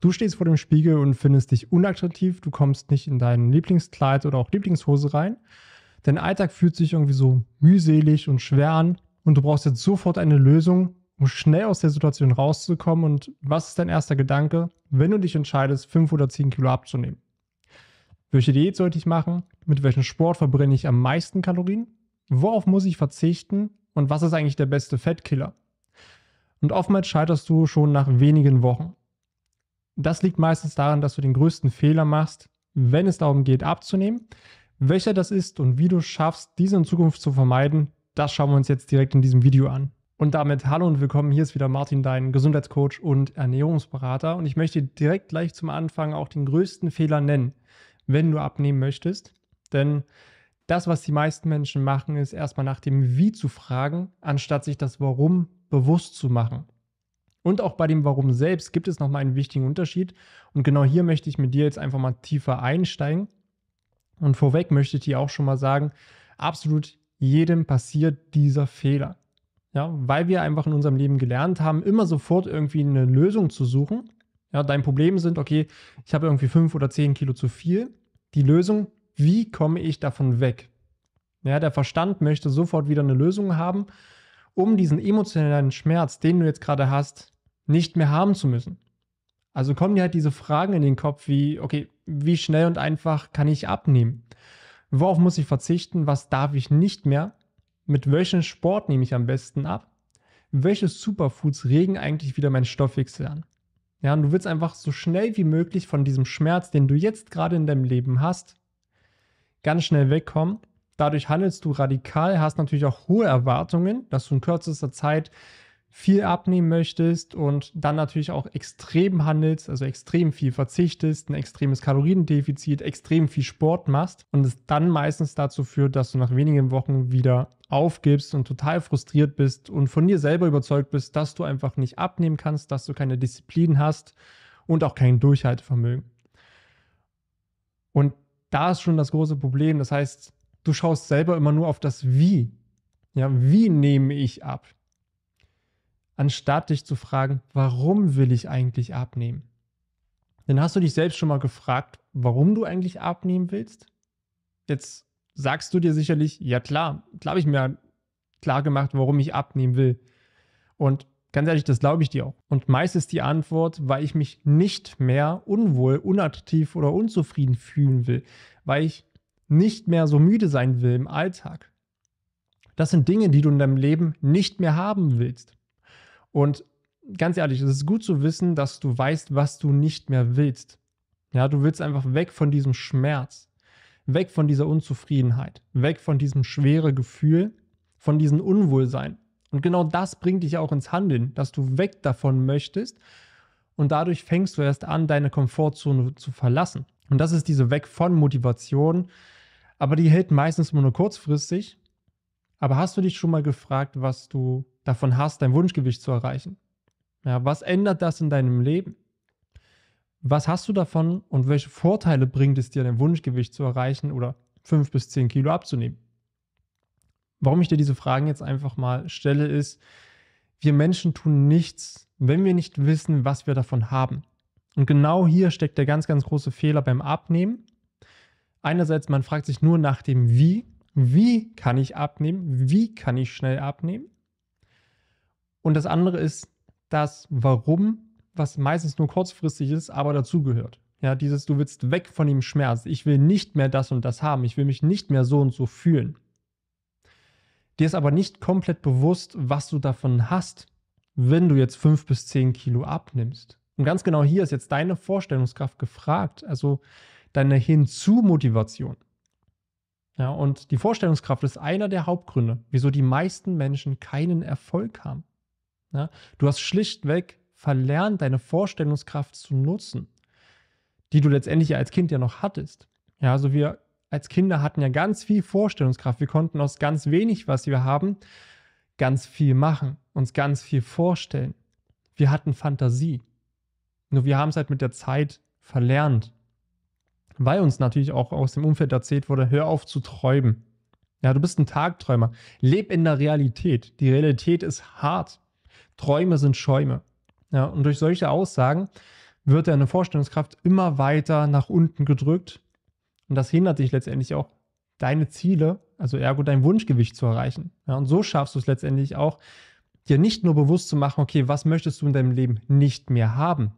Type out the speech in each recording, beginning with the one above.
Du stehst vor dem Spiegel und findest dich unattraktiv, du kommst nicht in dein Lieblingskleid oder auch Lieblingshose rein. Dein Alltag fühlt sich irgendwie so mühselig und schwer an und du brauchst jetzt sofort eine Lösung, um schnell aus der Situation rauszukommen. Und was ist dein erster Gedanke, wenn du dich entscheidest, 5 oder 10 Kilo abzunehmen? Welche Diät sollte ich machen? Mit welchem Sport verbrenne ich am meisten Kalorien? Worauf muss ich verzichten? Und was ist eigentlich der beste Fettkiller? Und oftmals scheiterst du schon nach wenigen Wochen. Das liegt meistens daran, dass du den größten Fehler machst, wenn es darum geht, abzunehmen. Welcher das ist und wie du schaffst, diese in Zukunft zu vermeiden, das schauen wir uns jetzt direkt in diesem Video an. Und damit hallo und willkommen. Hier ist wieder Martin, dein Gesundheitscoach und Ernährungsberater. Und ich möchte direkt gleich zum Anfang auch den größten Fehler nennen, wenn du abnehmen möchtest. Denn das, was die meisten Menschen machen, ist erstmal nach dem Wie zu fragen, anstatt sich das Warum bewusst zu machen. Und auch bei dem Warum selbst gibt es nochmal einen wichtigen Unterschied. Und genau hier möchte ich mit dir jetzt einfach mal tiefer einsteigen. Und vorweg möchte ich dir auch schon mal sagen, absolut jedem passiert dieser Fehler. Ja, weil wir einfach in unserem Leben gelernt haben, immer sofort irgendwie eine Lösung zu suchen. Ja, dein Problem sind, okay, ich habe irgendwie fünf oder zehn Kilo zu viel. Die Lösung, wie komme ich davon weg? Ja, der Verstand möchte sofort wieder eine Lösung haben um diesen emotionalen Schmerz, den du jetzt gerade hast, nicht mehr haben zu müssen. Also kommen dir halt diese Fragen in den Kopf wie, okay, wie schnell und einfach kann ich abnehmen? Worauf muss ich verzichten? Was darf ich nicht mehr? Mit welchem Sport nehme ich am besten ab? Welche Superfoods regen eigentlich wieder meinen Stoffwechsel an? Ja, und du willst einfach so schnell wie möglich von diesem Schmerz, den du jetzt gerade in deinem Leben hast, ganz schnell wegkommen Dadurch handelst du radikal, hast natürlich auch hohe Erwartungen, dass du in kürzester Zeit viel abnehmen möchtest und dann natürlich auch extrem handelst, also extrem viel verzichtest, ein extremes Kaloriendefizit, extrem viel Sport machst und es dann meistens dazu führt, dass du nach wenigen Wochen wieder aufgibst und total frustriert bist und von dir selber überzeugt bist, dass du einfach nicht abnehmen kannst, dass du keine Disziplin hast und auch kein Durchhaltevermögen. Und da ist schon das große Problem. Das heißt, Du schaust selber immer nur auf das Wie. Ja, wie nehme ich ab? Anstatt dich zu fragen, warum will ich eigentlich abnehmen? Denn hast du dich selbst schon mal gefragt, warum du eigentlich abnehmen willst? Jetzt sagst du dir sicherlich, ja klar, klar habe ich mir klar gemacht, warum ich abnehmen will. Und ganz ehrlich, das glaube ich dir auch. Und meist ist die Antwort, weil ich mich nicht mehr unwohl, unattraktiv oder unzufrieden fühlen will, weil ich nicht mehr so müde sein will im Alltag. Das sind Dinge, die du in deinem Leben nicht mehr haben willst. Und ganz ehrlich, es ist gut zu wissen, dass du weißt, was du nicht mehr willst. Ja, du willst einfach weg von diesem Schmerz, weg von dieser Unzufriedenheit, weg von diesem schwere Gefühl, von diesem Unwohlsein. Und genau das bringt dich auch ins Handeln, dass du weg davon möchtest und dadurch fängst du erst an, deine Komfortzone zu verlassen. Und das ist diese Weg von Motivation, aber die hält meistens immer nur kurzfristig. Aber hast du dich schon mal gefragt, was du davon hast, dein Wunschgewicht zu erreichen? Ja, was ändert das in deinem Leben? Was hast du davon und welche Vorteile bringt es dir, dein Wunschgewicht zu erreichen oder 5 bis 10 Kilo abzunehmen? Warum ich dir diese Fragen jetzt einfach mal stelle, ist, wir Menschen tun nichts, wenn wir nicht wissen, was wir davon haben. Und genau hier steckt der ganz, ganz große Fehler beim Abnehmen Einerseits, man fragt sich nur nach dem Wie. Wie kann ich abnehmen? Wie kann ich schnell abnehmen? Und das andere ist das Warum, was meistens nur kurzfristig ist, aber dazugehört. Ja, dieses, du willst weg von dem Schmerz. Ich will nicht mehr das und das haben. Ich will mich nicht mehr so und so fühlen. Dir ist aber nicht komplett bewusst, was du davon hast, wenn du jetzt fünf bis zehn Kilo abnimmst. Und ganz genau hier ist jetzt deine Vorstellungskraft gefragt. Also deine Hinzu-Motivation. Ja, und die Vorstellungskraft ist einer der Hauptgründe, wieso die meisten Menschen keinen Erfolg haben. Ja, du hast schlichtweg verlernt, deine Vorstellungskraft zu nutzen, die du letztendlich ja als Kind ja noch hattest. Ja, also wir als Kinder hatten ja ganz viel Vorstellungskraft. Wir konnten aus ganz wenig, was wir haben, ganz viel machen, uns ganz viel vorstellen. Wir hatten Fantasie. Nur wir haben es halt mit der Zeit verlernt weil uns natürlich auch aus dem Umfeld erzählt wurde, hör auf zu träumen. Ja, du bist ein Tagträumer. Leb in der Realität. Die Realität ist hart. Träume sind Schäume. Ja, und durch solche Aussagen wird deine Vorstellungskraft immer weiter nach unten gedrückt. Und das hindert dich letztendlich auch, deine Ziele, also ergo dein Wunschgewicht zu erreichen. Ja, und so schaffst du es letztendlich auch, dir nicht nur bewusst zu machen, okay, was möchtest du in deinem Leben nicht mehr haben.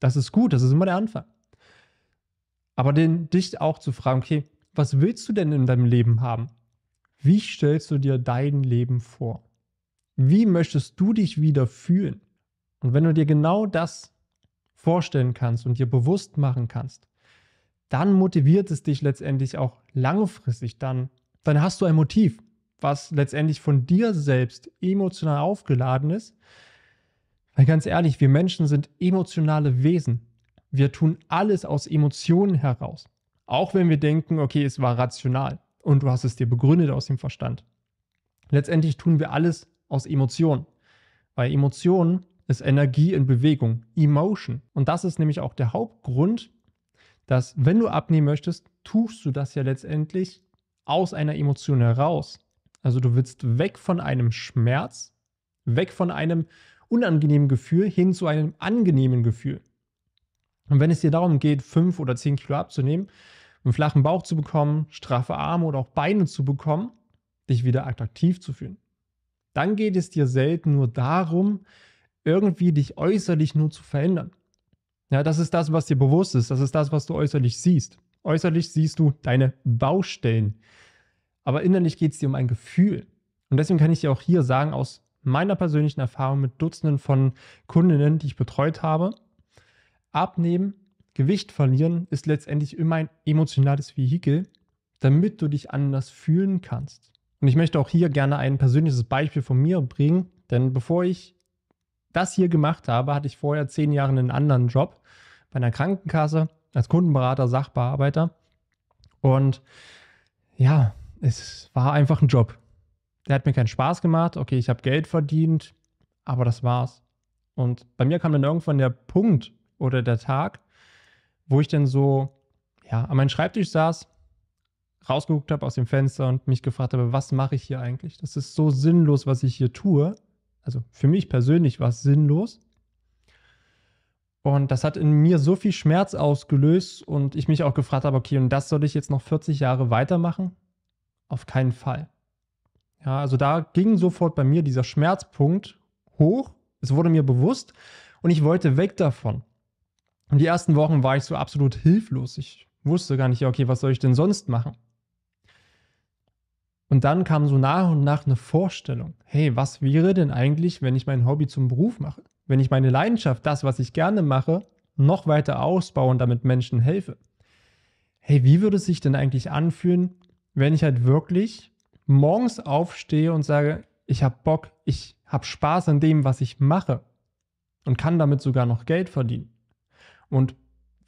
Das ist gut, das ist immer der Anfang. Aber den, dich auch zu fragen, okay, was willst du denn in deinem Leben haben? Wie stellst du dir dein Leben vor? Wie möchtest du dich wieder fühlen? Und wenn du dir genau das vorstellen kannst und dir bewusst machen kannst, dann motiviert es dich letztendlich auch langfristig. Dann, dann hast du ein Motiv, was letztendlich von dir selbst emotional aufgeladen ist. Weil ganz ehrlich, wir Menschen sind emotionale Wesen. Wir tun alles aus Emotionen heraus. Auch wenn wir denken, okay, es war rational und du hast es dir begründet aus dem Verstand. Letztendlich tun wir alles aus Emotionen. Weil Emotionen ist Energie in Bewegung, Emotion. Und das ist nämlich auch der Hauptgrund, dass wenn du abnehmen möchtest, tust du das ja letztendlich aus einer Emotion heraus. Also du willst weg von einem Schmerz, weg von einem unangenehmen Gefühl hin zu einem angenehmen Gefühl. Und wenn es dir darum geht, fünf oder zehn Kilo abzunehmen, einen flachen Bauch zu bekommen, straffe Arme oder auch Beine zu bekommen, dich wieder attraktiv zu fühlen, dann geht es dir selten nur darum, irgendwie dich äußerlich nur zu verändern. Ja, das ist das, was dir bewusst ist. Das ist das, was du äußerlich siehst. Äußerlich siehst du deine Baustellen. Aber innerlich geht es dir um ein Gefühl. Und deswegen kann ich dir auch hier sagen, aus meiner persönlichen Erfahrung mit Dutzenden von Kundinnen, die ich betreut habe, Abnehmen, Gewicht verlieren ist letztendlich immer ein emotionales Vehikel, damit du dich anders fühlen kannst. Und ich möchte auch hier gerne ein persönliches Beispiel von mir bringen, denn bevor ich das hier gemacht habe, hatte ich vorher zehn Jahre einen anderen Job bei einer Krankenkasse als Kundenberater, Sachbearbeiter. Und ja, es war einfach ein Job. Der hat mir keinen Spaß gemacht. Okay, ich habe Geld verdient, aber das war's. Und bei mir kam dann irgendwann der Punkt, oder der Tag, wo ich dann so ja, an meinem Schreibtisch saß, rausgeguckt habe aus dem Fenster und mich gefragt habe, was mache ich hier eigentlich? Das ist so sinnlos, was ich hier tue. Also für mich persönlich war es sinnlos. Und das hat in mir so viel Schmerz ausgelöst und ich mich auch gefragt habe, okay, und das soll ich jetzt noch 40 Jahre weitermachen? Auf keinen Fall. Ja, also da ging sofort bei mir dieser Schmerzpunkt hoch. Es wurde mir bewusst und ich wollte weg davon. Und die ersten Wochen war ich so absolut hilflos. Ich wusste gar nicht, okay, was soll ich denn sonst machen? Und dann kam so nach und nach eine Vorstellung, hey, was wäre denn eigentlich, wenn ich mein Hobby zum Beruf mache? Wenn ich meine Leidenschaft, das, was ich gerne mache, noch weiter ausbaue und damit Menschen helfe? Hey, wie würde es sich denn eigentlich anfühlen, wenn ich halt wirklich morgens aufstehe und sage, ich habe Bock, ich habe Spaß an dem, was ich mache und kann damit sogar noch Geld verdienen? Und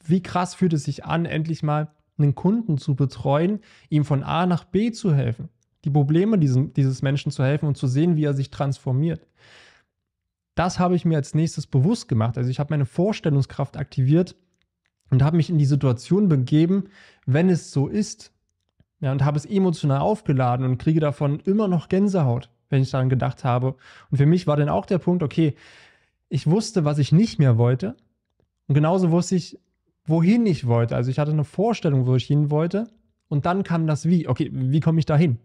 wie krass fühlt es sich an, endlich mal einen Kunden zu betreuen, ihm von A nach B zu helfen, die Probleme diesem, dieses Menschen zu helfen und zu sehen, wie er sich transformiert. Das habe ich mir als nächstes bewusst gemacht. Also ich habe meine Vorstellungskraft aktiviert und habe mich in die Situation begeben, wenn es so ist. Ja, und habe es emotional aufgeladen und kriege davon immer noch Gänsehaut, wenn ich daran gedacht habe. Und für mich war dann auch der Punkt, okay, ich wusste, was ich nicht mehr wollte, und genauso wusste ich, wohin ich wollte. Also ich hatte eine Vorstellung, wo ich hin wollte. Und dann kam das Wie. Okay, wie komme ich da hin?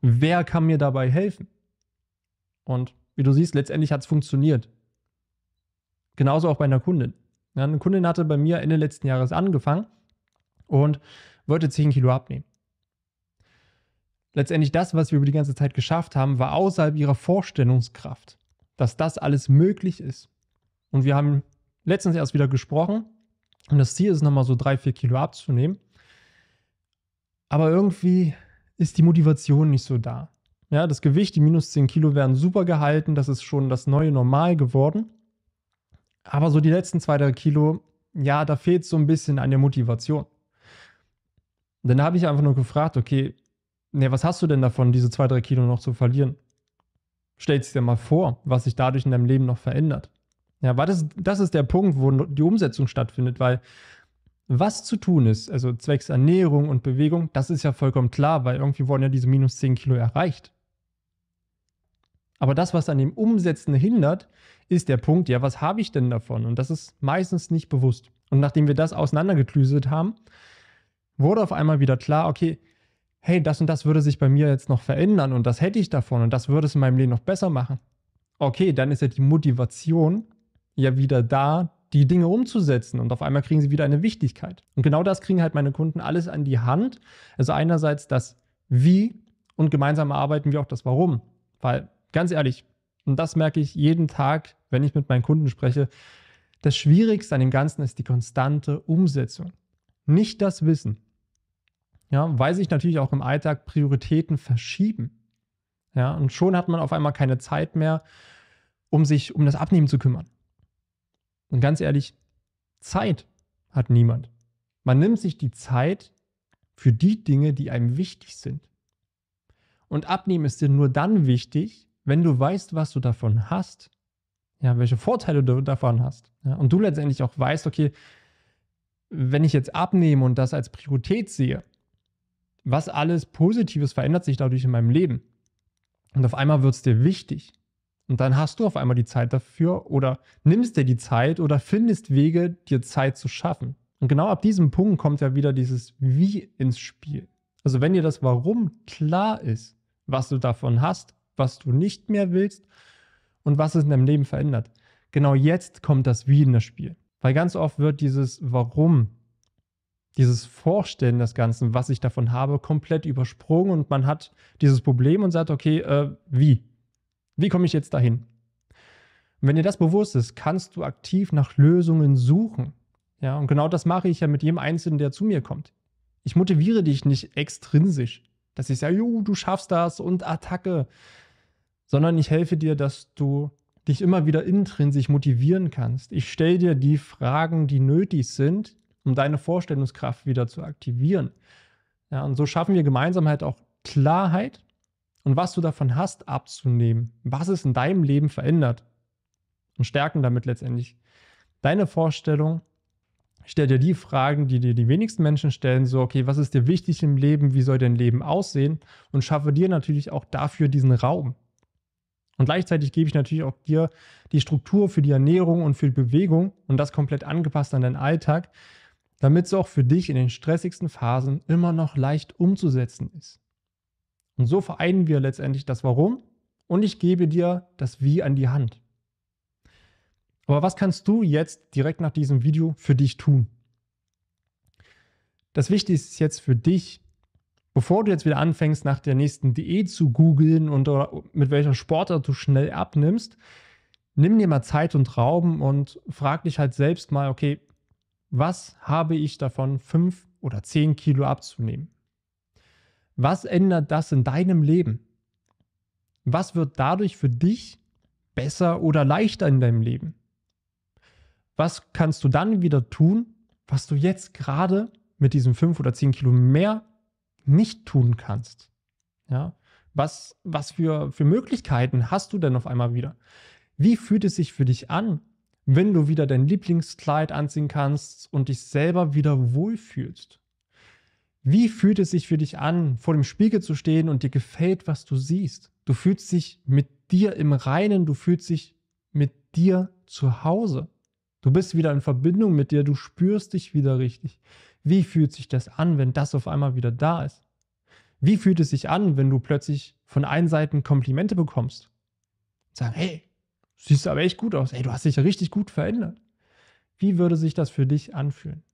Wer kann mir dabei helfen? Und wie du siehst, letztendlich hat es funktioniert. Genauso auch bei einer Kundin. Ja, eine Kundin hatte bei mir Ende letzten Jahres angefangen und wollte 10 Kilo abnehmen. Letztendlich das, was wir über die ganze Zeit geschafft haben, war außerhalb ihrer Vorstellungskraft, dass das alles möglich ist. Und wir haben letztens erst wieder gesprochen. Und das Ziel ist nochmal so drei, vier Kilo abzunehmen. Aber irgendwie ist die Motivation nicht so da. Ja, das Gewicht, die minus 10 Kilo werden super gehalten. Das ist schon das neue Normal geworden. Aber so die letzten zwei, drei Kilo, ja, da fehlt so ein bisschen an der Motivation. Und dann habe ich einfach nur gefragt, okay, ne, was hast du denn davon, diese zwei, drei Kilo noch zu verlieren? Stell dir mal vor, was sich dadurch in deinem Leben noch verändert. Ja, war das, das ist der Punkt, wo die Umsetzung stattfindet, weil was zu tun ist, also zwecks Ernährung und Bewegung, das ist ja vollkommen klar, weil irgendwie wurden ja diese minus 10 Kilo erreicht. Aber das, was an dem Umsetzen hindert, ist der Punkt, ja, was habe ich denn davon? Und das ist meistens nicht bewusst. Und nachdem wir das auseinandergeklüselt haben, wurde auf einmal wieder klar, okay, hey, das und das würde sich bei mir jetzt noch verändern und das hätte ich davon und das würde es in meinem Leben noch besser machen. Okay, dann ist ja die Motivation ja wieder da, die Dinge umzusetzen und auf einmal kriegen sie wieder eine Wichtigkeit. Und genau das kriegen halt meine Kunden alles an die Hand. Also einerseits das Wie und gemeinsam arbeiten wir auch das Warum. Weil ganz ehrlich, und das merke ich jeden Tag, wenn ich mit meinen Kunden spreche, das Schwierigste an dem Ganzen ist die konstante Umsetzung, nicht das Wissen. Ja, weil sich natürlich auch im Alltag Prioritäten verschieben. Ja, und schon hat man auf einmal keine Zeit mehr, um sich um das Abnehmen zu kümmern. Und ganz ehrlich, Zeit hat niemand. Man nimmt sich die Zeit für die Dinge, die einem wichtig sind. Und abnehmen ist dir nur dann wichtig, wenn du weißt, was du davon hast. Ja, welche Vorteile du davon hast. Ja, und du letztendlich auch weißt, okay, wenn ich jetzt abnehme und das als Priorität sehe, was alles Positives verändert sich dadurch in meinem Leben. Und auf einmal wird es dir wichtig. Und dann hast du auf einmal die Zeit dafür oder nimmst dir die Zeit oder findest Wege, dir Zeit zu schaffen. Und genau ab diesem Punkt kommt ja wieder dieses Wie ins Spiel. Also wenn dir das Warum klar ist, was du davon hast, was du nicht mehr willst und was es in deinem Leben verändert, genau jetzt kommt das Wie in das Spiel. Weil ganz oft wird dieses Warum, dieses Vorstellen des Ganzen, was ich davon habe, komplett übersprungen und man hat dieses Problem und sagt, okay, äh, wie? Wie komme ich jetzt dahin? Und wenn dir das bewusst ist, kannst du aktiv nach Lösungen suchen. Ja, und genau das mache ich ja mit jedem Einzelnen, der zu mir kommt. Ich motiviere dich nicht extrinsisch, dass ich sage, du schaffst das und Attacke, sondern ich helfe dir, dass du dich immer wieder intrinsisch motivieren kannst. Ich stelle dir die Fragen, die nötig sind, um deine Vorstellungskraft wieder zu aktivieren. Ja, und so schaffen wir gemeinsam halt auch Klarheit und was du davon hast abzunehmen, was es in deinem Leben verändert und stärken damit letztendlich deine Vorstellung. Stell dir die Fragen, die dir die wenigsten Menschen stellen, so, okay, was ist dir wichtig im Leben, wie soll dein Leben aussehen und schaffe dir natürlich auch dafür diesen Raum. Und gleichzeitig gebe ich natürlich auch dir die Struktur für die Ernährung und für die Bewegung und das komplett angepasst an deinen Alltag, damit es auch für dich in den stressigsten Phasen immer noch leicht umzusetzen ist. Und so vereinen wir letztendlich das Warum und ich gebe dir das Wie an die Hand. Aber was kannst du jetzt direkt nach diesem Video für dich tun? Das Wichtigste ist jetzt für dich, bevor du jetzt wieder anfängst, nach der nächsten Diät zu googeln und mit welcher Sportart du schnell abnimmst, nimm dir mal Zeit und Raum und frag dich halt selbst mal, okay, was habe ich davon, fünf oder zehn Kilo abzunehmen? Was ändert das in deinem Leben? Was wird dadurch für dich besser oder leichter in deinem Leben? Was kannst du dann wieder tun, was du jetzt gerade mit diesen fünf oder zehn Kilo mehr nicht tun kannst? Ja, was, was für, für Möglichkeiten hast du denn auf einmal wieder? Wie fühlt es sich für dich an, wenn du wieder dein Lieblingskleid anziehen kannst und dich selber wieder wohlfühlst? Wie fühlt es sich für dich an, vor dem Spiegel zu stehen und dir gefällt, was du siehst? Du fühlst dich mit dir im Reinen, du fühlst dich mit dir zu Hause. Du bist wieder in Verbindung mit dir, du spürst dich wieder richtig. Wie fühlt sich das an, wenn das auf einmal wieder da ist? Wie fühlt es sich an, wenn du plötzlich von allen Seiten Komplimente bekommst? Sagen, hey, siehst aber echt gut aus, hey, du hast dich richtig gut verändert. Wie würde sich das für dich anfühlen?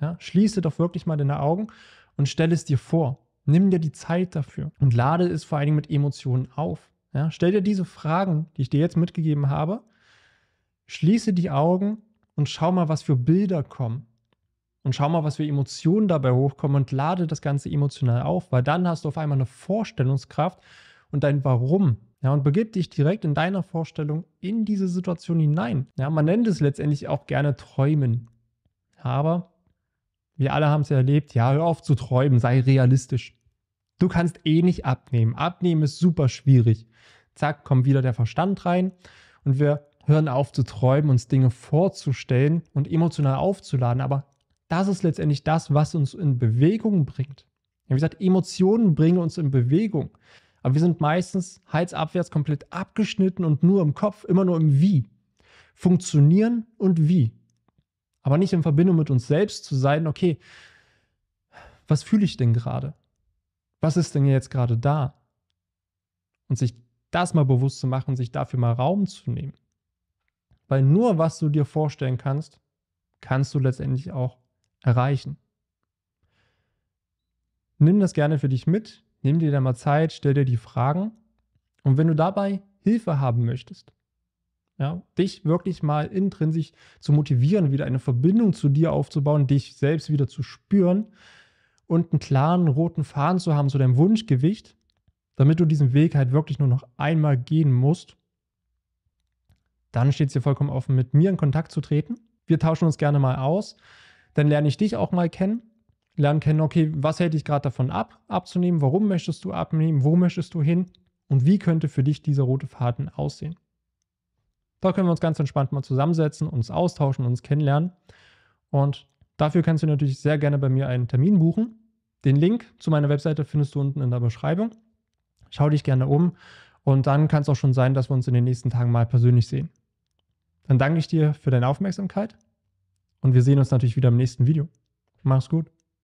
Ja, schließe doch wirklich mal deine Augen und stelle es dir vor. Nimm dir die Zeit dafür und lade es vor allen Dingen mit Emotionen auf. Ja, stell dir diese Fragen, die ich dir jetzt mitgegeben habe. Schließe die Augen und schau mal, was für Bilder kommen. Und schau mal, was für Emotionen dabei hochkommen und lade das Ganze emotional auf, weil dann hast du auf einmal eine Vorstellungskraft und dein Warum. Ja, und begib dich direkt in deiner Vorstellung in diese Situation hinein. Ja, man nennt es letztendlich auch gerne Träumen. Aber wir alle haben es erlebt. Ja, hör auf zu träumen, sei realistisch. Du kannst eh nicht abnehmen. Abnehmen ist super schwierig. Zack, kommt wieder der Verstand rein und wir hören auf zu träumen, uns Dinge vorzustellen und emotional aufzuladen. Aber das ist letztendlich das, was uns in Bewegung bringt. wie gesagt, Emotionen bringen uns in Bewegung. Aber wir sind meistens halsabwärts komplett abgeschnitten und nur im Kopf, immer nur im Wie. Funktionieren und Wie aber nicht in Verbindung mit uns selbst zu sein, okay, was fühle ich denn gerade? Was ist denn jetzt gerade da? Und sich das mal bewusst zu machen, sich dafür mal Raum zu nehmen. Weil nur was du dir vorstellen kannst, kannst du letztendlich auch erreichen. Nimm das gerne für dich mit, nimm dir da mal Zeit, stell dir die Fragen und wenn du dabei Hilfe haben möchtest, ja, dich wirklich mal intrinsisch zu motivieren, wieder eine Verbindung zu dir aufzubauen, dich selbst wieder zu spüren und einen klaren roten Faden zu haben zu deinem Wunschgewicht, damit du diesen Weg halt wirklich nur noch einmal gehen musst. Dann steht es dir vollkommen offen, mit mir in Kontakt zu treten. Wir tauschen uns gerne mal aus. Dann lerne ich dich auch mal kennen. Lerne kennen, okay, was hält dich gerade davon ab, abzunehmen? Warum möchtest du abnehmen? Wo möchtest du hin? Und wie könnte für dich dieser rote Faden aussehen? Da können wir uns ganz entspannt mal zusammensetzen, uns austauschen, uns kennenlernen. Und dafür kannst du natürlich sehr gerne bei mir einen Termin buchen. Den Link zu meiner Webseite findest du unten in der Beschreibung. Schau dich gerne um und dann kann es auch schon sein, dass wir uns in den nächsten Tagen mal persönlich sehen. Dann danke ich dir für deine Aufmerksamkeit und wir sehen uns natürlich wieder im nächsten Video. Mach's gut.